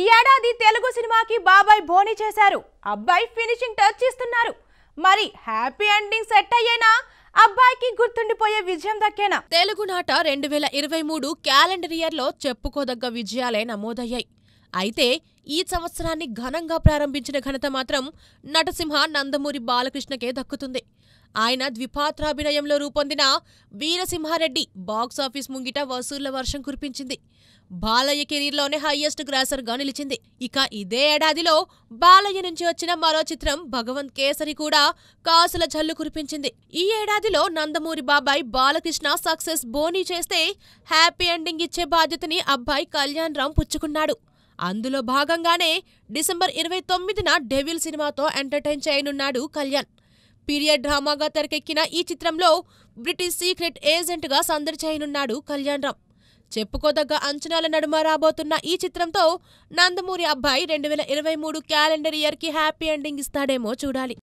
ఈ ఏడాది తెలుగు సినిమాకి బాబాయ్ బోని చేశారు అబ్బాయి ఫినిషింగ్ టచ్ ఇస్తున్నారు మరి హ్యాపీ ఎండింగ్ సెట్ అయ్యేనా అబ్బాయికి గుర్తుండిపోయే విజయం దక్కేనా తెలుగు నాట రెండు వేల ఇరవై మూడు క్యాలెండర్ ఇయర్లో చెప్పుకోదగ్గ విజయాలే నమోదయ్యాయి అయితే ఈ సంవత్సరాన్ని ఘనంగా ప్రారంభించిన ఘనత మాత్రం నటసింహ నందమూరి బాలకృష్ణకే దక్కుతుంది ఆయన ద్విపాత్రాభినయంలో రూపొందిన వీరసింహారెడ్డి బాక్సాఫీస్ ముంగిట వసూళ్ల వర్షం కురిపించింది బాలయ్య కెరీర్లోనే హైయెస్ట్ గ్రాసర్గా నిలిచింది ఇక ఇదే ఏడాదిలో బాలయ్య నుంచి వచ్చిన మరో చిత్రం భగవంత్ కేసరి కూడా కాసుల జల్లు కురిపించింది ఈ ఏడాదిలో నందమూరి బాబాయ్ బాలకృష్ణ సక్సెస్ బోనీ చేస్తే హ్యాపీ ఎండింగ్ ఇచ్చే బాధ్యతని అబ్బాయి కళ్యాణ్ రామ్ పుచ్చుకున్నాడు అందులో భాగంగానే డిసెంబర్ ఇరవై తొమ్మిదిన డెవిల్ సినిమాతో ఎంటర్టైన్ చేయనున్నాడు కళ్యాణ్ పీరియడ్ డ్రామాగా తెరకెక్కిన ఈ చిత్రంలో బ్రిటిష్ సీక్రెట్ ఏజెంట్గా సందడి చేయనున్నాడు రామ్ చెప్పుకోదగ్గ అంచనాల నడుమ రాబోతున్న ఈ చిత్రంతో నందమూరి అబ్బాయి రెండు వేల ఇరవై మూడు క్యాలెండర్ ఇయర్కి హ్యాపీ ఎండింగ్ ఇస్తాడేమో చూడాలి